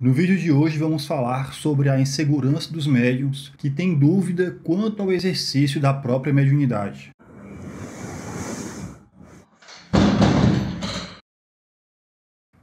No vídeo de hoje vamos falar sobre a insegurança dos médiums que têm dúvida quanto ao exercício da própria mediunidade.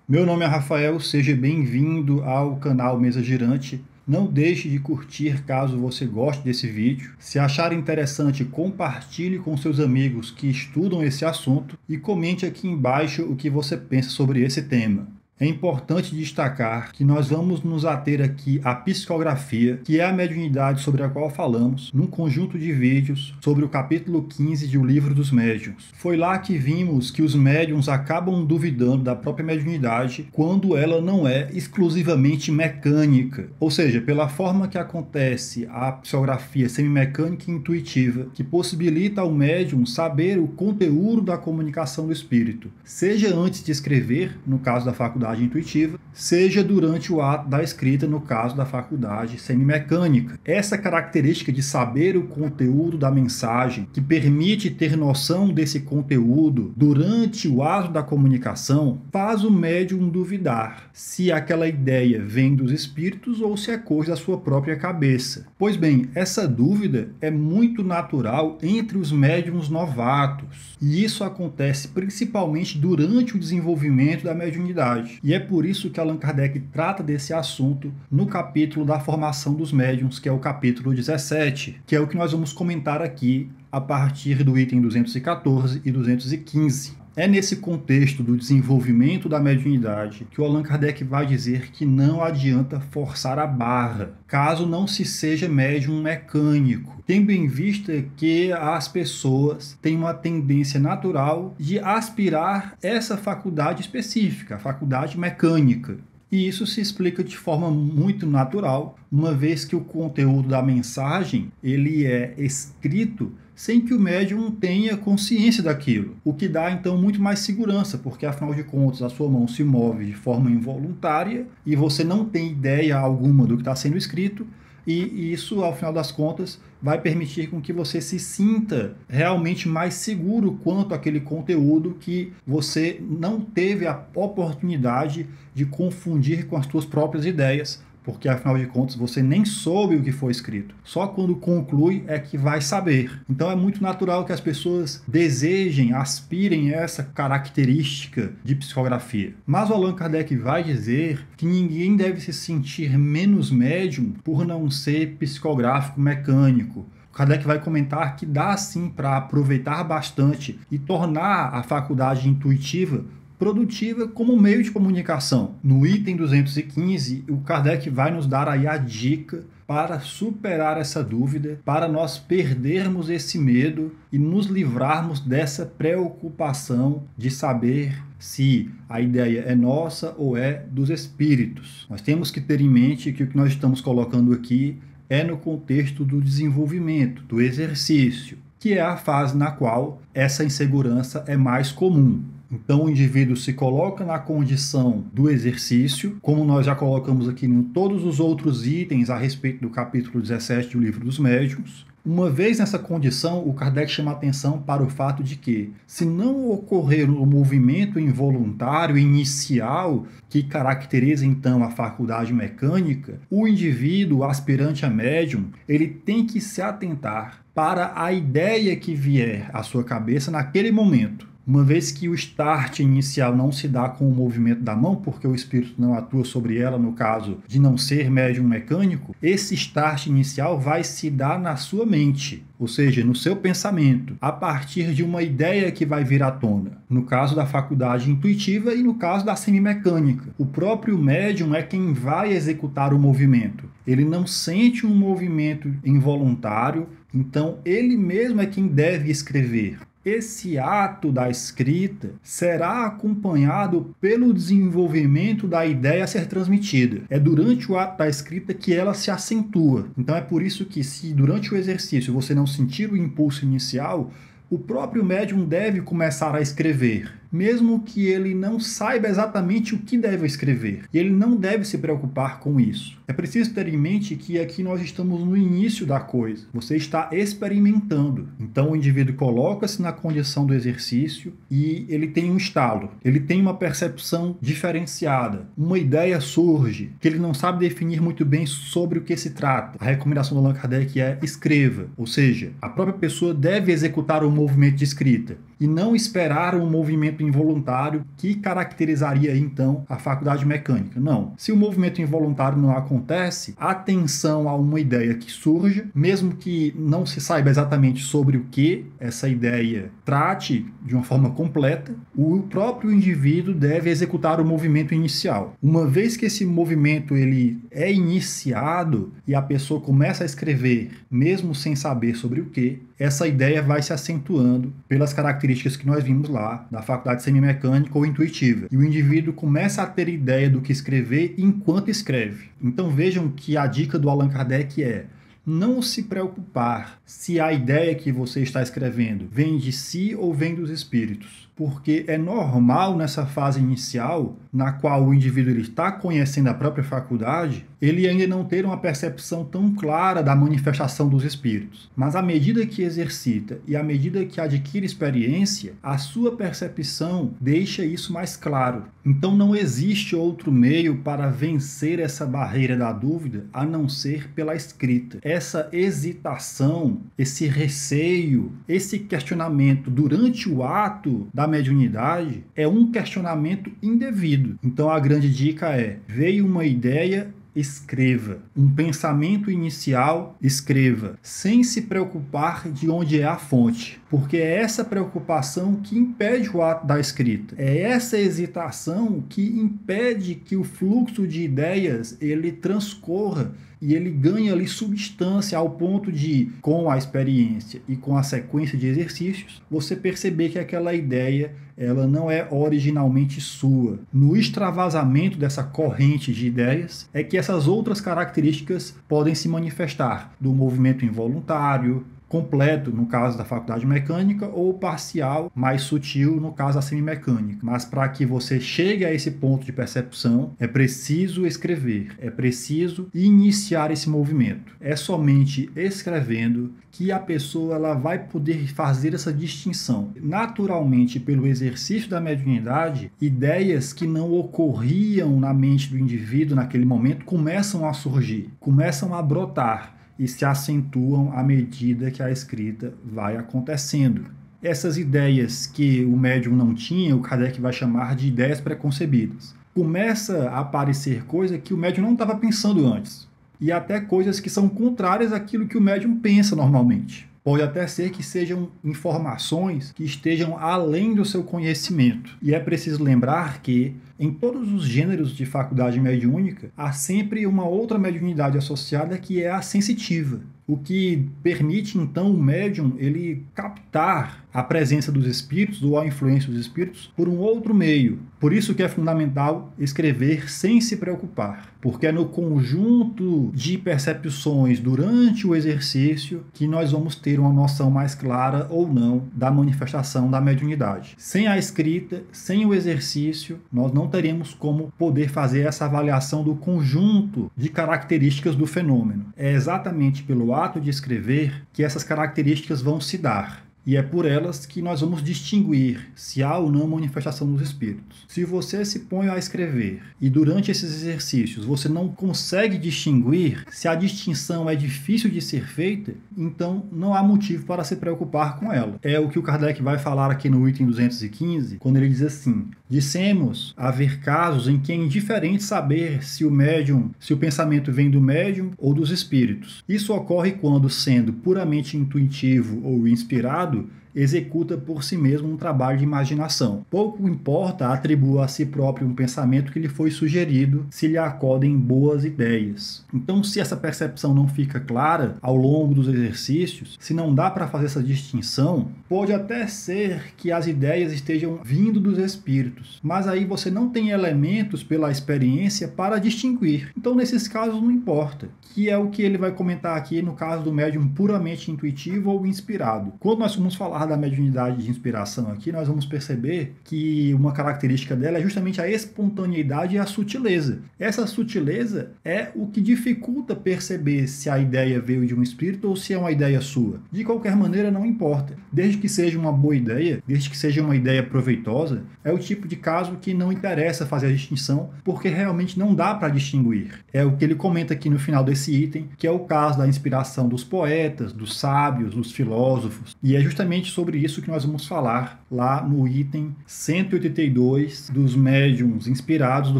Meu nome é Rafael, seja bem-vindo ao canal Mesa Girante. Não deixe de curtir caso você goste desse vídeo. Se achar interessante, compartilhe com seus amigos que estudam esse assunto e comente aqui embaixo o que você pensa sobre esse tema. É importante destacar que nós vamos nos ater aqui à psicografia, que é a mediunidade sobre a qual falamos, num conjunto de vídeos sobre o capítulo 15 de O Livro dos Médiuns. Foi lá que vimos que os médiums acabam duvidando da própria mediunidade quando ela não é exclusivamente mecânica, ou seja, pela forma que acontece a psicografia semimecânica e intuitiva, que possibilita ao médium saber o conteúdo da comunicação do espírito, seja antes de escrever, no caso da faculdade faculdade intuitiva, seja durante o ato da escrita, no caso da faculdade semimecânica. Essa característica de saber o conteúdo da mensagem, que permite ter noção desse conteúdo durante o ato da comunicação, faz o médium duvidar se aquela ideia vem dos espíritos ou se é coisa da sua própria cabeça. Pois bem, essa dúvida é muito natural entre os médiums novatos, e isso acontece principalmente durante o desenvolvimento da mediunidade. E é por isso que Allan Kardec trata desse assunto no capítulo da formação dos médiums, que é o capítulo 17, que é o que nós vamos comentar aqui a partir do item 214 e 215. É nesse contexto do desenvolvimento da mediunidade que o Allan Kardec vai dizer que não adianta forçar a barra, caso não se seja médium mecânico, tendo em vista que as pessoas têm uma tendência natural de aspirar essa faculdade específica, a faculdade mecânica. E isso se explica de forma muito natural, uma vez que o conteúdo da mensagem ele é escrito sem que o médium tenha consciência daquilo, o que dá então muito mais segurança, porque afinal de contas a sua mão se move de forma involuntária e você não tem ideia alguma do que está sendo escrito, e isso, ao final das contas, vai permitir com que você se sinta realmente mais seguro quanto aquele conteúdo que você não teve a oportunidade de confundir com as suas próprias ideias porque afinal de contas você nem soube o que foi escrito. Só quando conclui é que vai saber. Então é muito natural que as pessoas desejem, aspirem a essa característica de psicografia. Mas o Allan Kardec vai dizer que ninguém deve se sentir menos médium por não ser psicográfico mecânico. Kardec vai comentar que dá sim para aproveitar bastante e tornar a faculdade intuitiva produtiva como meio de comunicação. No item 215, o Kardec vai nos dar aí a dica para superar essa dúvida, para nós perdermos esse medo e nos livrarmos dessa preocupação de saber se a ideia é nossa ou é dos espíritos. Nós temos que ter em mente que o que nós estamos colocando aqui é no contexto do desenvolvimento, do exercício, que é a fase na qual essa insegurança é mais comum. Então o indivíduo se coloca na condição do exercício, como nós já colocamos aqui em todos os outros itens a respeito do capítulo 17 do Livro dos Médiuns, uma vez nessa condição, o Kardec chama atenção para o fato de que, se não ocorrer o um movimento involuntário inicial que caracteriza então a faculdade mecânica, o indivíduo aspirante a médium, ele tem que se atentar para a ideia que vier à sua cabeça naquele momento uma vez que o start inicial não se dá com o movimento da mão, porque o espírito não atua sobre ela, no caso de não ser médium mecânico, esse start inicial vai se dar na sua mente, ou seja, no seu pensamento, a partir de uma ideia que vai vir à tona, no caso da faculdade intuitiva e no caso da semimecânica. O próprio médium é quem vai executar o movimento. Ele não sente um movimento involuntário, então ele mesmo é quem deve escrever esse ato da escrita será acompanhado pelo desenvolvimento da ideia a ser transmitida. É durante o ato da escrita que ela se acentua. Então é por isso que, se durante o exercício você não sentir o impulso inicial, o próprio médium deve começar a escrever mesmo que ele não saiba exatamente o que deve escrever. E ele não deve se preocupar com isso. É preciso ter em mente que aqui nós estamos no início da coisa. Você está experimentando. Então o indivíduo coloca-se na condição do exercício e ele tem um estalo. Ele tem uma percepção diferenciada. Uma ideia surge que ele não sabe definir muito bem sobre o que se trata. A recomendação do Allan Kardec é escreva, ou seja, a própria pessoa deve executar o movimento de escrita e não esperar um movimento involuntário que caracterizaria então a faculdade mecânica. Não. Se o movimento involuntário não acontece, atenção a uma ideia que surge, mesmo que não se saiba exatamente sobre o que essa ideia trate de uma forma completa, o próprio indivíduo deve executar o movimento inicial. Uma vez que esse movimento ele é iniciado e a pessoa começa a escrever, mesmo sem saber sobre o que, essa ideia vai se acentuando pelas características que nós vimos lá da faculdade atividade semimecânica ou intuitiva, e o indivíduo começa a ter ideia do que escrever enquanto escreve. Então vejam que a dica do Allan Kardec é não se preocupar se a ideia que você está escrevendo vem de si ou vem dos espíritos, porque é normal nessa fase inicial, na qual o indivíduo está conhecendo a própria faculdade, ele ainda não ter uma percepção tão clara da manifestação dos espíritos. Mas à medida que exercita e à medida que adquire experiência, a sua percepção deixa isso mais claro. Então não existe outro meio para vencer essa barreira da dúvida a não ser pela escrita. É essa hesitação, esse receio, esse questionamento durante o ato da mediunidade é um questionamento indevido. Então a grande dica é: veio uma ideia, escreva. Um pensamento inicial, escreva, sem se preocupar de onde é a fonte, porque é essa preocupação que impede o ato da escrita. É essa hesitação que impede que o fluxo de ideias ele transcorra e ele ganha ali substância ao ponto de, com a experiência e com a sequência de exercícios, você perceber que aquela ideia ela não é originalmente sua. No extravasamento dessa corrente de ideias é que essas outras características podem se manifestar do movimento involuntário, completo, no caso da faculdade mecânica, ou parcial, mais sutil, no caso da semimecânica. Mas para que você chegue a esse ponto de percepção, é preciso escrever, é preciso iniciar esse movimento. É somente escrevendo que a pessoa ela vai poder fazer essa distinção. Naturalmente, pelo exercício da mediunidade, ideias que não ocorriam na mente do indivíduo naquele momento começam a surgir, começam a brotar e se acentuam à medida que a escrita vai acontecendo. Essas ideias que o médium não tinha, o Kardec vai chamar de ideias preconcebidas. Começa a aparecer coisa que o médium não estava pensando antes, e até coisas que são contrárias àquilo que o médium pensa normalmente. Pode até ser que sejam informações que estejam além do seu conhecimento. E é preciso lembrar que, em todos os gêneros de faculdade mediúnica, há sempre uma outra mediunidade associada que é a sensitiva o que permite então o médium ele captar a presença dos espíritos ou a influência dos espíritos por um outro meio. Por isso que é fundamental escrever sem se preocupar, porque é no conjunto de percepções durante o exercício que nós vamos ter uma noção mais clara ou não da manifestação da mediunidade. Sem a escrita, sem o exercício, nós não teremos como poder fazer essa avaliação do conjunto de características do fenômeno. É exatamente pelo ato de escrever que essas características vão se dar. E é por elas que nós vamos distinguir se há ou não manifestação dos espíritos. Se você se põe a escrever e durante esses exercícios você não consegue distinguir, se a distinção é difícil de ser feita, então não há motivo para se preocupar com ela. É o que o Kardec vai falar aqui no item 215, quando ele diz assim: Dissemos haver casos em que é indiferente saber se o médium, se o pensamento vem do médium ou dos espíritos. Isso ocorre quando, sendo puramente intuitivo ou inspirado, executa por si mesmo um trabalho de imaginação. Pouco importa atribua a si próprio um pensamento que lhe foi sugerido se lhe acodem boas ideias. Então, se essa percepção não fica clara ao longo dos exercícios, se não dá para fazer essa distinção, pode até ser que as ideias estejam vindo dos espíritos, mas aí você não tem elementos pela experiência para distinguir. Então, nesses casos, não importa, que é o que ele vai comentar aqui no caso do médium puramente intuitivo ou inspirado. Quando nós vamos falar falar da mediunidade de inspiração aqui, nós vamos perceber que uma característica dela é justamente a espontaneidade e a sutileza. Essa sutileza é o que dificulta perceber se a ideia veio de um espírito ou se é uma ideia sua. De qualquer maneira, não importa. Desde que seja uma boa ideia, desde que seja uma ideia proveitosa, é o tipo de caso que não interessa fazer a distinção, porque realmente não dá para distinguir. É o que ele comenta aqui no final desse item, que é o caso da inspiração dos poetas, dos sábios, dos filósofos, e é justamente sobre isso que nós vamos falar lá no item 182 dos médiums inspirados do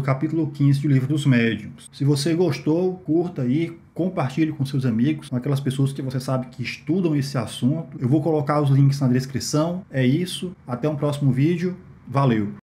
capítulo 15 do livro dos médiums. Se você gostou, curta aí, compartilhe com seus amigos, com aquelas pessoas que você sabe que estudam esse assunto. Eu vou colocar os links na descrição. É isso. Até um próximo vídeo. Valeu!